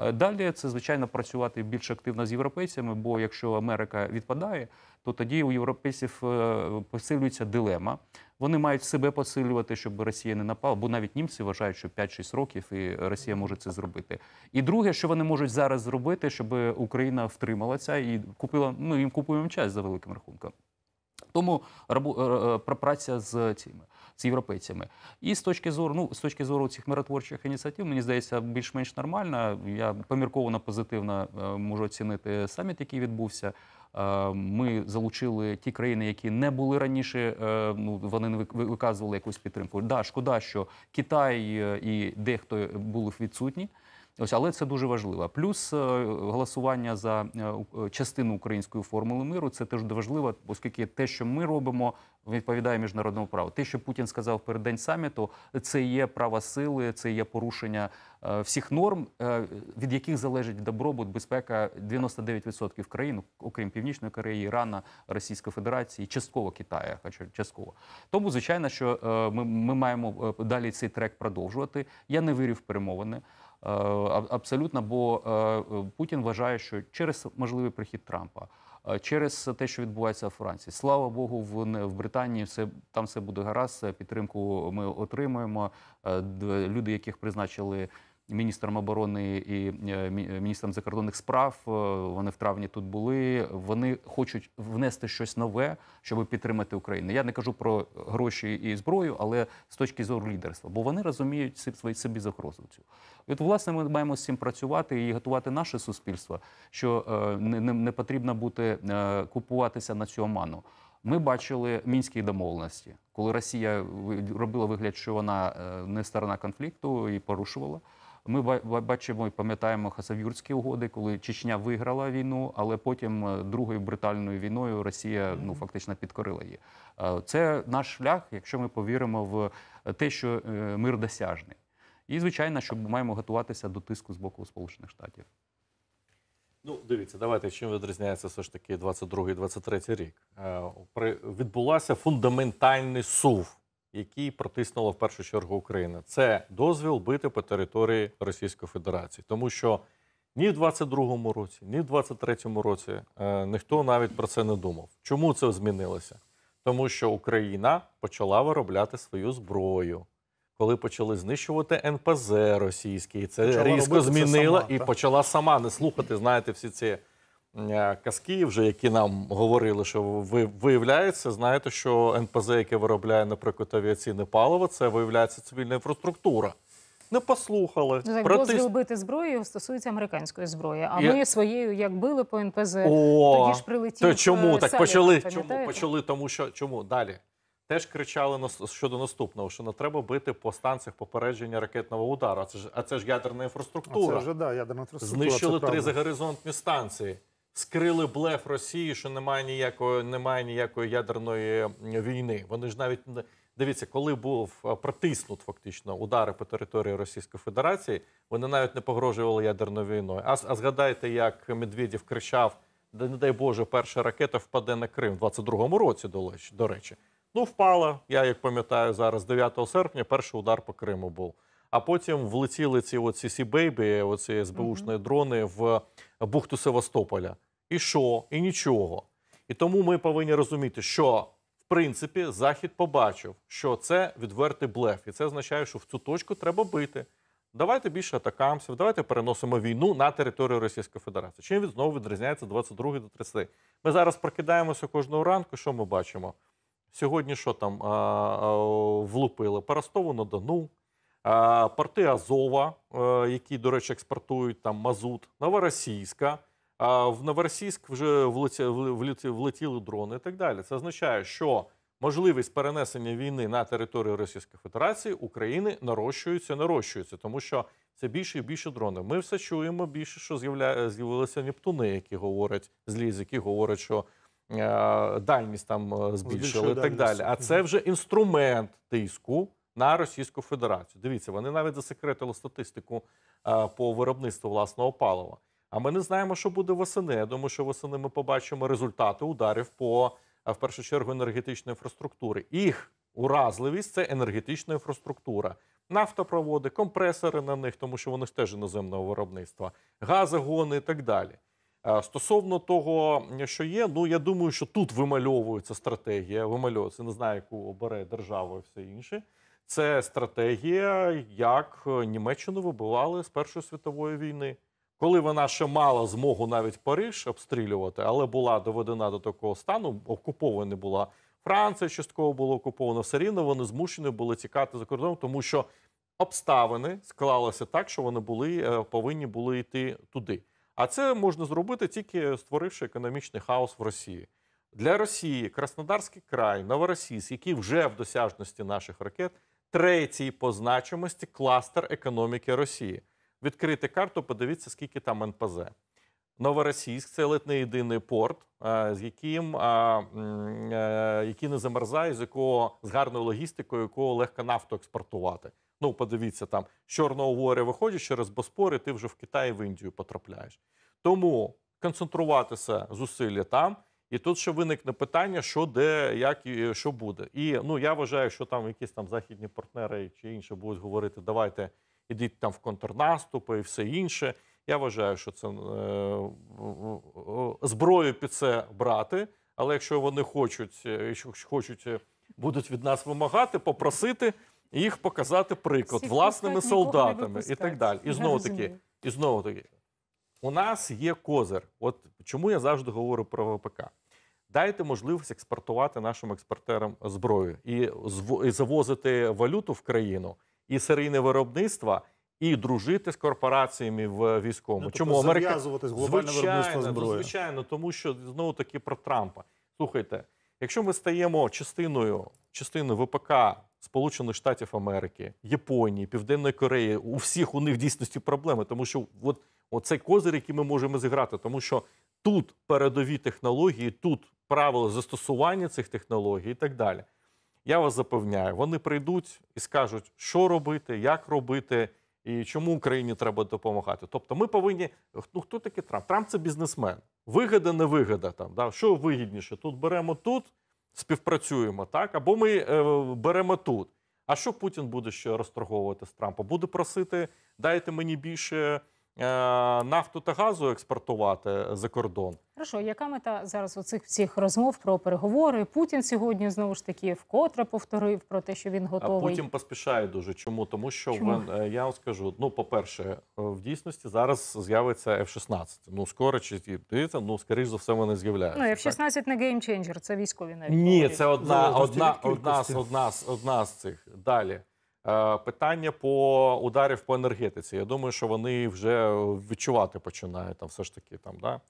Е, далі це звичайно працювати більш активно з європейцями, бо якщо Америка відпадає, то тоді у європейців е, посилюється дилема. Вони мають себе посилювати, щоб Росія не напала, бо навіть німці вважають, що 5-6 років і Росія може це зробити. І друге, що вони можуть зараз зробити, щоб Україна втрималася і купила. ми ну, їм купуємо час за великим рахунком. Тому е, праця з цими з європейцями. І з точки зору, ну з точки зору цих миротворчих ініціатив, мені здається, більш-менш нормально. Я помірковано позитивно е, можу оцінити саміт, який відбувся. Е, ми залучили ті країни, які не були раніше. Е, ну вони не виказували якусь підтримку. Да, шкода, що Китай і дехто були відсутні. Ось, але це дуже важливо. Плюс е, голосування за е, е, частину української формули миру це теж важливо, оскільки те, що ми робимо, відповідає міжнародному праву. Те, що Путін сказав перед день саміту, це є права сили, це є порушення всіх норм, від яких залежить добробут, безпека 99% країн, окрім північної Кореї, Ірана, Російської Федерації, частково Китаю, хоча частково. Тому звичайно, що ми, ми маємо далі цей трек продовжувати. Я не вірю в перемовини. Е, абсолютно, бо е, Путін вважає, що через можливий прихід Трампа, е, через те, що відбувається в Франції, слава Богу, в в Британії все там все буде гаразд. Підтримку ми отримуємо. Люди, яких призначили міністром оборони і е, е, міністром закордонних справ. Е, вони в травні тут були. Вони хочуть внести щось нове, щоб підтримати Україну. Я не кажу про гроші і зброю, але з точки зору лідерства, бо вони розуміють свої собі загрозу. Цю І от власне ми маємо з цим працювати і готувати наше суспільство, що не, потрібно бути купуватися на цю оману. Ми бачили мінські домовленості, коли Росія робила вигляд, що вона не сторона конфлікту і порушувала. Ми бачимо і пам'ятаємо хасавюрські угоди, коли Чечня виграла війну, але потім е, другою брутальною війною Росія ну фактично підкорила її. Е, це наш шлях, якщо ми повіримо в е, те, що мир досяжний. І звичайно, що ми маємо готуватися до тиску з боку Сполучених Штатів. Ну, дивіться, давайте чим відрізняється все ж таки 22-23 рік. Відбулася фундаментальний сув які протиснула в першу чергу Україна, це дозвіл бити по території Російської Федерації, тому що ні в 22-му році, ні в 23-му році е, ніхто навіть про це не думав. Чому це змінилося? Тому що Україна почала виробляти свою зброю, коли почали знищувати НПЗ російські, і це почала різко змінило і почала сама не слухати. Знаєте, всі ці Е, казки, вже які нам говорили, що виявляється, знаєте, що НПЗ, яке виробляє, наприклад, авіаційне паливо, це виявляється цивільна інфраструктура. Не послухали ну, так, Протис... дозвіл бити зброєю стосується американської зброї. А Я... ми своєю як били по НПЗ, О, тоді ж прилетів. То чому е, так почали? Чому почали? Тому що чому далі? Теж кричали на щодо наступного, що не треба бити по станціях попередження ракетного удару. А це ж а це ж ядерна інфраструктура. А це вже да, ядерна інфраструктура. Знищили це три загоризонтні станції скрили блеф Росії, що немає ніякої немає ніякої ядерної війни. Вони ж навіть дивіться, коли був е, притиснут фактично удари по території Російської Федерації, вони навіть не погрожували ядерною війною. А, а згадайте, як Медведєв кричав: не дай Боже, перша ракета впаде на Крим в 22-му році. До речі, ну впала. Я як пам'ятаю зараз, 9 серпня, перший удар по Криму був. А потім влетіли ці оці сі бейбі, оці СБУшні дрони в бухту Севастополя і що, і нічого. І тому ми повинні розуміти, що в принципі Захід побачив, що це відвертий блеф, і це означає, що в цю точку треба бити. Давайте більше атакамців, давайте переносимо війну на територію Російської Федерації. Чим він знову відрізняється 22 до 30? Ми зараз прокидаємося кожного ранку. Що ми бачимо? Сьогодні що там а, а, влупили? Паростову на Дону, а, порти Азова, а, е, які, до речі, експортують там Мазут, Новоросійська. А в Новоросійськ вже влетіли дрони і так далі. Це означає, що можливість перенесення війни на територію Російської Федерації України нарощується, нарощується, тому що це більше і більше дрони. Ми все чуємо більше, що з'явилися Нептуни, які говорять зліз, які говорять, що е, дальність там е, збільшили і так далі. А це вже інструмент тиску. На Російську Федерацію дивіться, вони навіть засекретили статистику е, по виробництву власного палива. А ми не знаємо, що буде восени. Я думаю, що восени ми побачимо результати ударів по е, в першу чергу енергетичної інфраструктури. Їх уразливість це енергетична інфраструктура, нафтопроводи, компресори на них, тому що вони ж теж іноземного виробництва, газогони і так далі. Е, стосовно того, що є, ну я думаю, що тут вимальовується стратегія. Вимальовується не знаю, яку обере держава і все інше. Це стратегія, як Німеччину вибивали з Першої світової війни. Коли вона ще мала змогу навіть Париж обстрілювати, але була доведена до такого стану, окупована була Франція, частково була окупована, все рівно вони змушені були тікати за кордон, тому що обставини склалися так, що вони були е, повинні були йти туди. А це можна зробити тільки створивши економічний хаос в Росії. Для Росії Краснодарський край, Новоросійськ, який вже в досяжності наших ракет, третій по значимості кластер економіки Росії. Відкрити карту, подивіться, скільки там НПЗ. Новоросійськ це ледь єдиний порт, е, з яким е, який не замерзає, з якого з гарною логістикою, якого легко нафту експортувати. Ну, подивіться там з Чорного моря виходиш через Боспор, і ти вже в Китаї, в Індію потрапляєш. Тому концентруватися зусилля там, і тут ще виникне питання, що де, як і е, що буде. І ну я вважаю, що там якісь там західні партнери чи інші будуть говорити, давайте ідіть там в контрнаступи і все інше. Я вважаю, що це е, зброю під це брати. Але якщо вони хочуть, е, якщо хочуть, е, будуть від нас вимагати, попросити їх показати приклад Всі власними солдатами і так далі. І знову таки, і знову таки, у нас є козир. От чому я завжди говорю про ВПК. Дайте можливість експортувати нашим експортерам зброю і завозити валюту в країну і серійне виробництво, і дружити з корпораціями в військовому. Ну, тобто Чому тобто Америка з глобальне виробництво зброї? Ну, звичайно, тому що знову таки про Трампа. Слухайте, якщо ми стаємо частиною частиною ВПК Сполучених Штатів Америки, Японії, Південної Кореї, у всіх у них в дійсності проблеми, тому що от оцей козир, який ми можемо зіграти, тому що тут передові технології, тут правила застосування цих технологій і так далі. Я вас запевняю, вони прийдуть і скажуть, що робити, як робити, і чому Україні треба допомагати. Тобто, ми повинні. Ну хто такий Трамп? Трамп це бізнесмен. Вигода, не вигода там. Да? Що вигідніше? Тут беремо тут, співпрацюємо, так або ми е, беремо тут. А що Путін буде ще розторговувати з Трампа? Буде просити, дайте мені більше. Е, нафту та газу експортувати за кордон. Хорошо, яка мета зараз у цих всіх розмов про переговори? Путін сьогодні знову ж таки вкотре повторив про те, що він готовий. Путін поспішає дуже. Чому тому, що Чому? Він, е, я вам скажу: ну, по-перше, е, в дійсності зараз з'явиться F-16. Ну скоро чи дивіться, ну скоріш за все вони з'являються. Ну, F-16 не геймченджер, це військові навіть ні. Говорять. Це одна, одна, одна, одна, одна з одна з цих далі. Е, питання по ударів по енергетиці. Я думаю, що вони вже відчувати починають там, все ж таки там. да.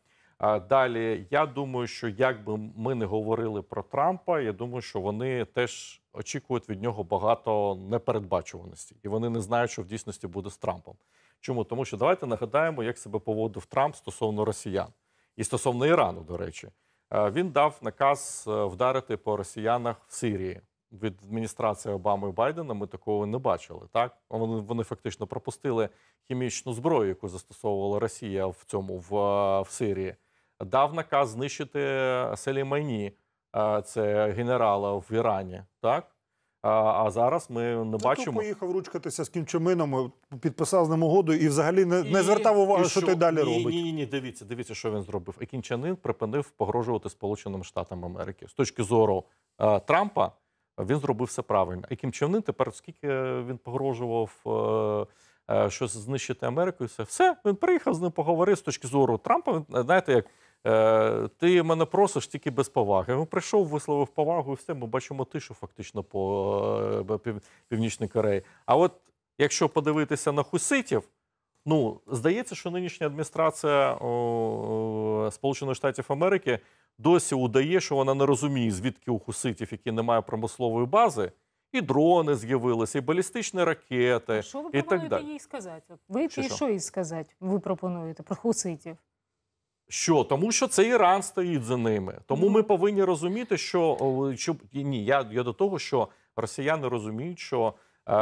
Е, далі я думаю, що як би ми не говорили про Трампа, я думаю, що вони теж очікують від нього багато непередбачуваності, і вони не знають, що в дійсності буде з Трампом. Чому тому, що давайте нагадаємо, як себе поводив Трамп стосовно росіян і стосовно Ірану, до речі, е, він дав наказ вдарити по росіянах в Сирії від адміністрації Обами і Байдена ми такого не бачили. Так вони вони фактично пропустили хімічну зброю, яку застосовувала Росія в цьому в, е, в Сирії. Дав наказ знищити е, Селімайні, е, це генерала в Ірані. Так а зараз ми не ну, бачимо. То поїхав ручкатися з кінчомином, підписав з ним угоду і взагалі не, і, не звертав увагу, що, що той далі ні, робить. Ні, ні, ні, дивіться, дивіться, що він зробив. І кінчанин припинив погрожувати Сполученим Штатам Америки з точки зору е, Трампа він зробив все правильно. І Кім Чен Ын тепер, оскільки він погрожував. Е, е, щось знищити Америку, і все все він приїхав з ним поговорив з точки зору Трампа. Е, знаєте, як ти мене просиш тільки без поваги. Він прийшов, висловив повагу, і все ми бачимо тишу фактично по Північній Кореї. А от якщо подивитися на хуситів, Ну здається, що нинішня адміністрація Сполучених Штатів Америки досі удає, що вона не розуміє, звідки у хуситів, які не мають промислової бази, і дрони з'явилися, і балістичні ракети. А що ви пропонуєте так їй сказати? Ви що, що їй сказати? Ви пропонуєте про хуситів? Що тому, що це Іран стоїть за ними, тому ми повинні розуміти, що що ні, я я до того, що росіяни розуміють, що Е,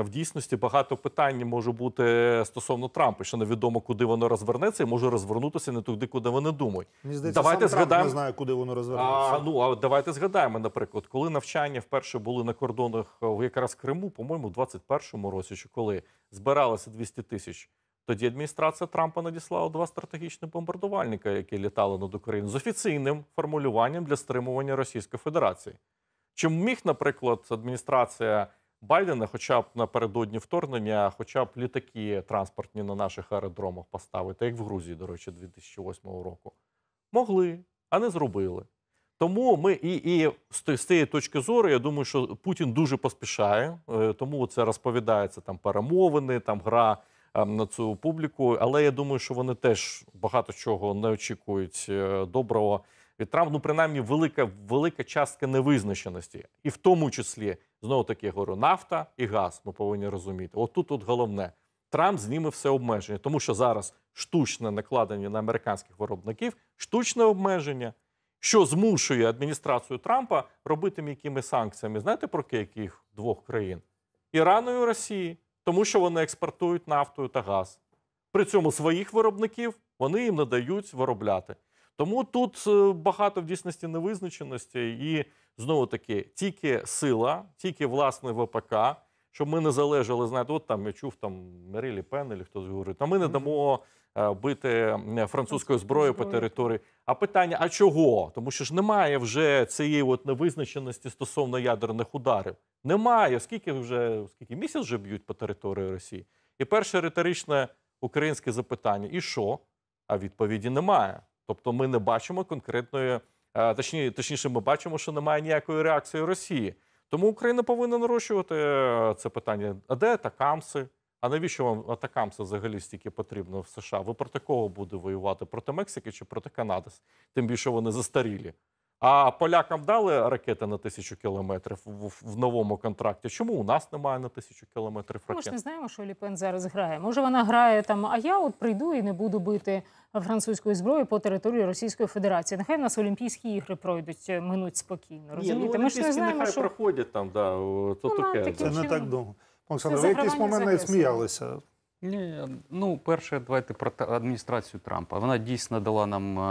в дійсності багато питань може бути стосовно Трампа, що невідомо, куди воно розвернеться, і може розвернутися не туди, куди вони думають. Мені здається, давайте сам Трамп не знає, куди воно розвернеться. А, Ну а давайте згадаємо, наприклад, коли навчання вперше були на кордонах е, в якраз Криму, по-моєму, у 21-му році, чи коли збиралося 200 тисяч. Тоді адміністрація Трампа надіслала два стратегічні бомбардувальника, які літали над Україною з офіційним формулюванням для стримування Російської Федерації. Чи міг, наприклад, адміністрація Байдена, хоча б напередодні вторгнення, хоча б літаки транспортні на наших аеродромах поставити, як в Грузії, до речі, 2008 року, могли, а не зробили. Тому ми і і з цієї точки зору, я думаю, що Путін дуже поспішає, е, тому це розповідається там перемовини, там гра ем, на цю публіку. Але я думаю, що вони теж багато чого не очікують е, доброго від Трампа, ну принаймні велика велика частка невизначеності, і в тому числі знову таки говорю, нафта і газ. Ми повинні розуміти. От тут от головне, Трамп зніме все обмеження, тому що зараз штучне накладення на американських виробників, штучне обмеження, що змушує адміністрацію Трампа робити м'якими санкціями. Знаєте про яких двох країн? Ірану і Росії, тому що вони експортують нафту та газ. При цьому своїх виробників вони їм надають виробляти. Тому тут е, багато в дійсності невизначеності, і знову таки тільки сила, тільки власне ВПК, щоб ми не залежали, знаєте, от там я чув там Мерилі, Пен, чи хтось говорить, а ми не дамо е, бити е, французькою зброєю по території. А питання: а чого? Тому що ж немає вже цієї от невизначеності стосовно ядерних ударів. Немає, скільки вже скільки місяць вже б'ють по території Росії. І перше риторичне українське запитання: і що? А відповіді немає. Тобто, ми не бачимо конкретної, е, точні, точніше, ми бачимо, що немає ніякої реакції Росії. Тому Україна повинна нарощувати е, це питання. А де атакамси? А навіщо вам атакамси взагалі стільки потрібно в США? Ви проти кого буде воювати? Проти Мексики чи проти Канади? Тим більше вони застарілі. А полякам дали ракети на тисячу кілометрів в, в новому контракті. Чому у нас немає на тисячу кілометрів ракет? Ми ж не знаємо, що Ліпен зараз грає. Може, вона грає там. А я от прийду і не буду бити французької зброї по території Російської Федерації. Нехай в нас Олімпійські ігри пройдуть, е, минуть спокійно. Розумієте, Ні, ну, ми ж не знаємо, нехай що... проходять там. Да, то ну, таке. Це не так довго. Олександр, ви якийсь момент не сміялися. Ні, ну перше, давайте про адміністрацію Трампа. Вона дійсно дала нам е,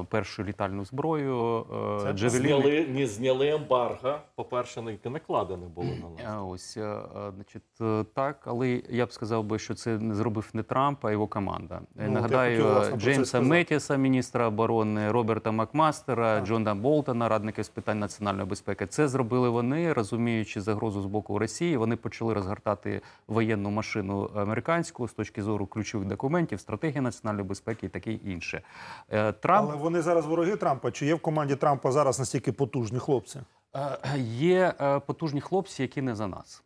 е першу літальну зброю. Е, Це зняли не зняли ембарго, По перше, не накладене було на е, нас. Ось е, е значить, так, але я б сказав би, що це не зробив не Трамп, а його команда. Ну, Нагадаю, хотів, Джеймса Метіса, міністра оборони, Роберта Макмастера, так. Джона Болтона, радника з питань національної безпеки. Це зробили вони, розуміючи загрозу з боку Росії. Вони почали розгортати воєнну машину американців. Зеленського з точки зору ключових документів, стратегії національної безпеки і таке інше. Е, Трамп... Але вони зараз вороги Трампа. Чи є в команді Трампа зараз настільки потужні хлопці? Е, е, є потужні хлопці, які не за нас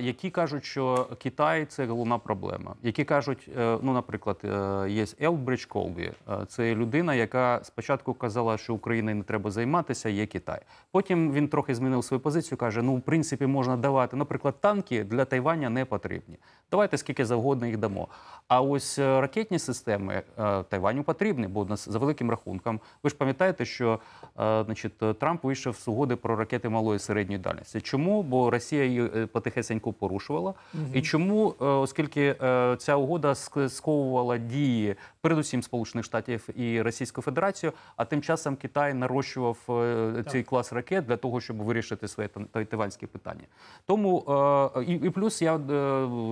які кажуть, що Китай це головна проблема. Які кажуть, е, ну, наприклад, е, є Елбридж Колбі, е, це людина, яка спочатку казала, що Україною не треба займатися, є Китай. Потім він трохи змінив свою позицію. каже: ну, в принципі, можна давати, наприклад, танки для Тайваня не потрібні. Давайте скільки завгодно їх дамо. А ось ракетні системи Тайваню потрібні, бо за великим рахунком. Ви ж пам'ятаєте, що значить Трамп вийшов з угоди про ракети малої і середньої дальності. Чому? Бо Росія її потихеньку тихесенько порушувала. Угу. І чому, е, оскільки е, ця угода сковувала дії, передусім Сполучених Штатів і Російської Федерації, а тим часом Китай нарощував е, цей клас ракет для того, щоб вирішити своє тайванське питання. Тому і, і плюс я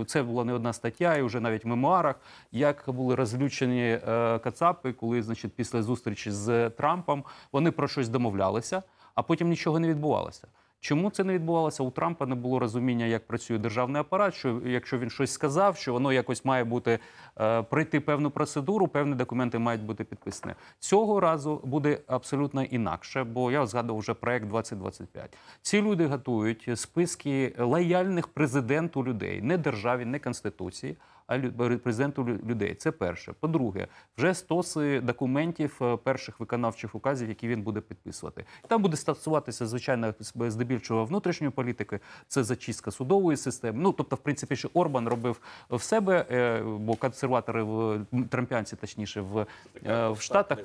це була не одна стаття, і вже навіть в мемуарах, як були розлючені Кацапи, коли значить після зустрічі з Трампом вони про щось домовлялися. А потім нічого не відбувалося. Чому це не відбувалося? У Трампа не було розуміння, як працює державний апарат. Що якщо він щось сказав, що воно якось має бути е, пройти певну процедуру, певні документи мають бути підписані. Цього разу буде абсолютно інакше, бо я згадував вже проект 2025. Ці люди готують списки лояльних президенту людей, не державі, не конституції а президенту людей. Це перше. По-друге, вже стоси документів е, перших виконавчих указів, які він буде підписувати. Там буде стосуватися звичайно здебільшого внутрішньої політики. Це зачистка судової системи. Ну тобто, в принципі, що Орбан робив в себе, е, бо консерватори в Трампіанці, точніше, в, е, в Штатах.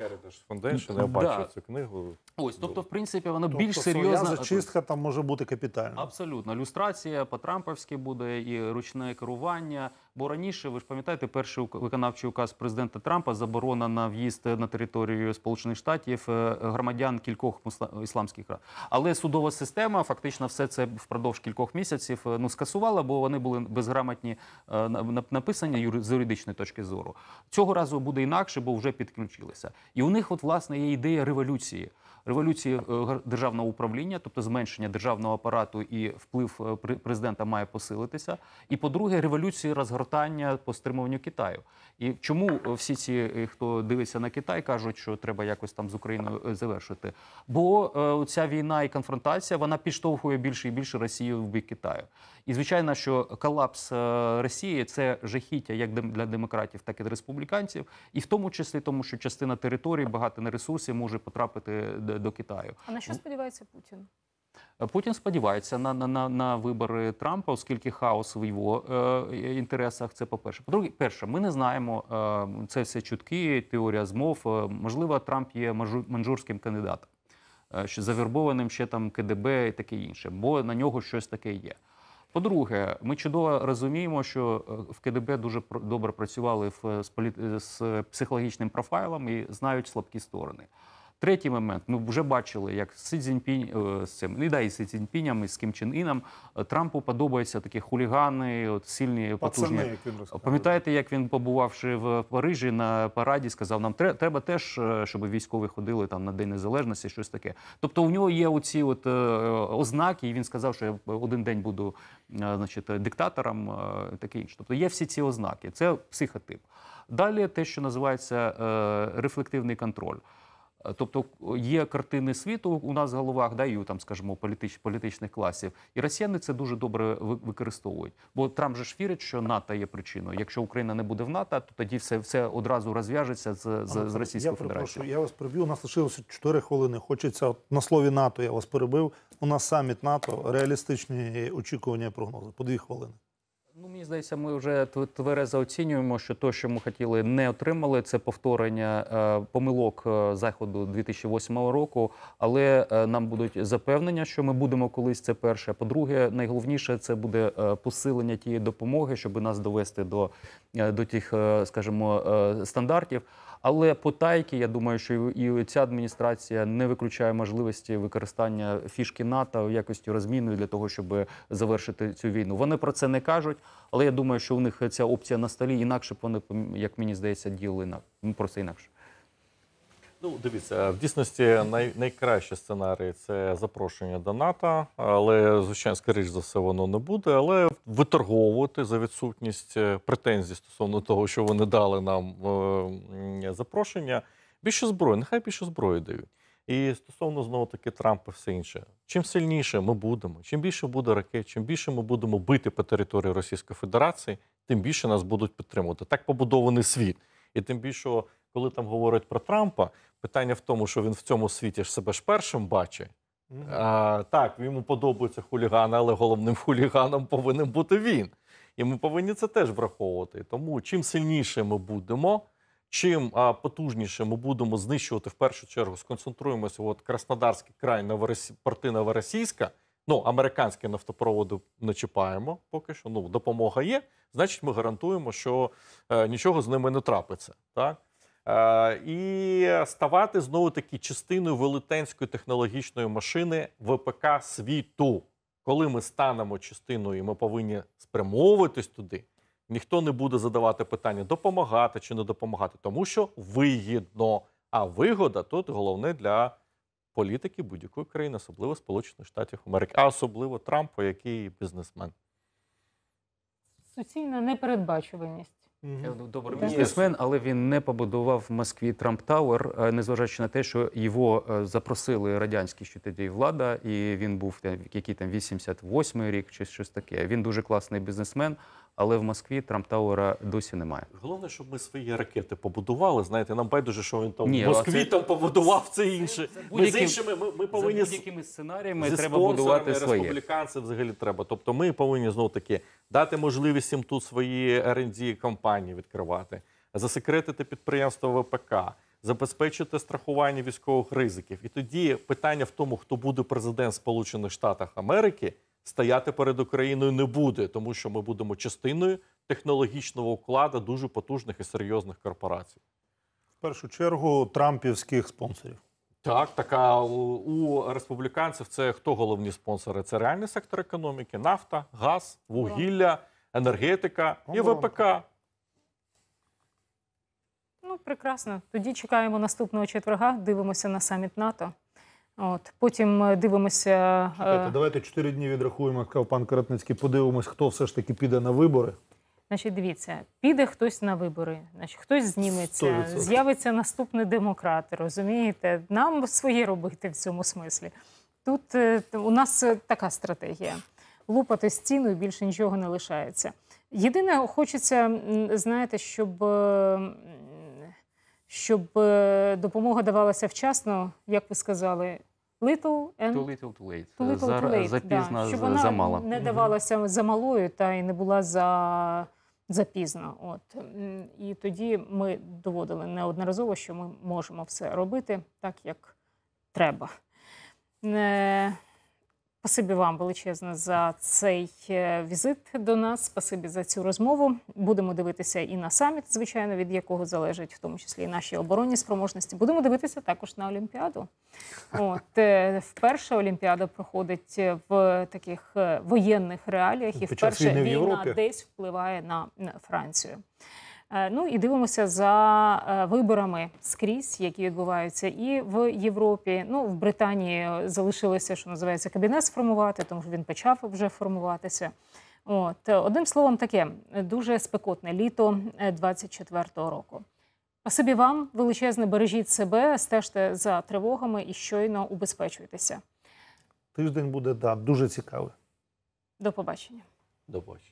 Heritage Foundation, я бачив цю книгу. Ось, тобто, в принципі, вона тобто, більш серйозна. зачистка. там може бути капітальна. Абсолютно. Люстрація по-трамповськи буде, і ручне керування. Бо раніше ви ж пам'ятаєте, перший виконавчий указ президента Трампа заборона на в'їзд на територію Сполучених Штатів е, громадян кількох ісламських рад. Але судова система фактично все це впродовж кількох місяців е, ну скасувала, бо вони були безграмотні е, написані з юридичної точки зору. Цього разу буде інакше, бо вже підключилися. І у них, от власне, є ідея революції революції е, державного управління, тобто зменшення державного апарату і вплив е, президента має посилитися. І по-друге, революції розгортання по стримуванню Китаю. І чому е, всі ці, хто дивиться на Китай, кажуть, що треба якось там з Україною завершити? Бо ця війна і конфронтація вона підштовхує більше і більше Росію в бік Китаю. І звичайно, що колапс Росії це жахіття як для демократів, так і для республіканців, і в тому числі тому, що частина території багато на ресурсів може потрапити до до Китаю. А на що сподівається Путін? Путін сподівається на на, на, вибори Трампа, оскільки хаос в його е, інтересах. Це по перше. По друге, перше, ми не знаємо е, це все чутки, теорія змов. Е, можливо, Трамп є манжурським кандидатом, е, що завербованим ще там КДБ і таке інше, бо на нього щось таке є. По-друге, ми чудово розуміємо, що е, в КДБ дуже добре працювали в е, з, полі... з психологічним профайлом і знають слабкі сторони. Третій момент, ми вже бачили, як Си Цзіньпінь, е, з цим не ну, дай Си Цзіньпіням, і з ким Чен Іном, е, Трампу подобаються такі хулігани, от сильні Пацани, потужні. Як він Пам'ятаєте, як він побувавши в Парижі на параді, сказав нам, треба теж, е, щоб військові ходили там на День Незалежності, щось таке. Тобто, у нього є оці от ознаки, і він сказав, що я один день буду значить, диктатором, таке інше. Тобто є всі ці ознаки. Це психотип. Далі те, що називається рефлективний контроль. Тобто є картини світу у нас в головах, да, і там, скажімо, політич, політичних класів, і росіяни це дуже добре використовують. Бо Трамп же ж вірить, що НАТО є причиною. Якщо Україна не буде в НАТО, то тоді все все одразу розв'яжеться з, з, з Російською я Федерацією. Я вас приб'ю. У нас лишилося 4 хвилини. Хочеться от, на слові НАТО. Я вас перебив. У нас саміт НАТО реалістичні очікування прогнози по дві хвилини. Ну, мені здається, ми вже тверезо оцінюємо, що то, що ми хотіли, не отримали. Це повторення е, помилок е, заходу 2008 року. Але е, нам будуть запевнення, що ми будемо колись це перше. По-друге, найголовніше це буде е, посилення тієї допомоги, щоб нас довести до, е, до тих, е, скажімо, стандартів. Але потайки, я думаю, що і ця адміністрація не виключає можливості використання фішки НАТО в якості розміною для того, щоб завершити цю війну. Вони про це не кажуть, але я думаю, що у них ця опція на столі інакше б вони, як мені здається, діяли на ну, просто інакше. Ну, дивіться, в дійсності най, найкращий сценарій це запрошення до НАТО, але звичайно, скоріш за все, воно не буде. Але виторговувати за відсутність е, претензій стосовно того, що вони дали нам е, запрошення. Більше зброї, нехай більше зброї дають. І стосовно знову таки Трампа, все інше. Чим сильніше ми будемо, чим більше буде ракет, чим більше ми будемо бити по території Російської Федерації, тим більше нас будуть підтримувати. Так побудований світ, і тим більше. Коли там говорять про Трампа, Питання в тому, що він в цьому світі ж себе ж першим бачить. Mm -hmm. А, Так, йому подобаються хулігани, але головним <laughs> хуліганом повинен бути він. І ми повинні це теж враховувати. Тому чим сильніше ми будемо, чим а, потужніше ми будемо знищувати в першу чергу, сконцентруємося. От Краснодарський край Новоросі... порти Новоросійська, ну американські нафтопроводи не чіпаємо поки що. Ну допомога є. Значить, ми гарантуємо, що е, нічого з ними не трапиться. Так. Е, і ставати знову таки частиною велетенської технологічної машини ВПК світу. Коли ми станемо частиною, і ми повинні спрямовуватись туди. Ніхто не буде задавати питання, допомагати чи не допомагати, тому що вигідно. А вигода тут головне для політики будь-якої країни, особливо Сполучених Штатів Америки, а особливо Трампа, який бізнесмен. Суцільна непередбачуваність. Е, ну, Добрий бізнесмен, але він не побудував в Москві Трамп Тауер, е, незважаючи на те, що його е, запросили радянські ще тоді влада, і він був який там 88-й рік, чи щось таке. Він дуже класний бізнесмен, але в Москві Трамтауера досі немає. Головне, щоб ми свої ракети побудували. Знаєте, нам байдуже, що він там Ні, в Москві це... там побудував це інше. ми з іншими ми, ми повинні за будь-якими сценаріями зі треба будувати своє. республіканці. Взагалі треба. Тобто, ми повинні знову таки дати можливість їм тут свої rd компанії відкривати, засекретити підприємство ВПК. Забезпечити страхування військових ризиків, і тоді питання в тому, хто буде президент Сполучених Штатів Америки, стояти перед Україною не буде, тому що ми будемо частиною технологічного укладу дуже потужних і серйозних корпорацій. В першу чергу трампівських спонсорів. Так, така у республіканців це хто головні спонсори? Це реальний сектор економіки, нафта, газ, вугілля, енергетика і ВПК. Ну прекрасно. Тоді чекаємо наступного четверга. Дивимося на саміт НАТО. От потім е, дивимося. Е, Чекайте, давайте чотири дні відрахуємо, як пан Каратницький, подивимось, хто все ж таки піде на вибори. Значить, дивіться, піде хтось на вибори, значить хтось зніметься, 100%. з'явиться наступний демократ. Розумієте, нам своє робити в цьому смислі. Тут е, у нас така стратегія: лупати стіну і більше нічого не лишається. Єдине, хочеться знаєте, щоб щоб е, допомога давалася вчасно, як ви сказали, little and too little too late. Too little, too late. Запізна, да. щоб вона замало. не давалася замалою та й не була за. запізна. от і тоді ми доводили неодноразово, що ми можемо все робити так, як треба. Е, Спасибі вам величезне за цей е, візит до нас. Спасибі за цю розмову. Будемо дивитися і на саміт, звичайно, від якого залежить, в тому числі і наші оборонні спроможності. Будемо дивитися також на Олімпіаду. От е, вперше Олімпіада проходить е, в таких воєнних реаліях, і вперше війна десь впливає на Францію. Е, ну і дивимося за е, виборами скрізь, які відбуваються, і в Європі. Ну в Британії залишилося, що називається кабінет сформувати, тому що він почав вже формуватися. От одним словом, таке дуже спекотне літо 24-го е, року. Спасибі вам величезне, бережіть себе, стежте за тривогами і щойно убезпечуйтеся. Тиждень буде да, дуже цікавий. До побачення. До побачення.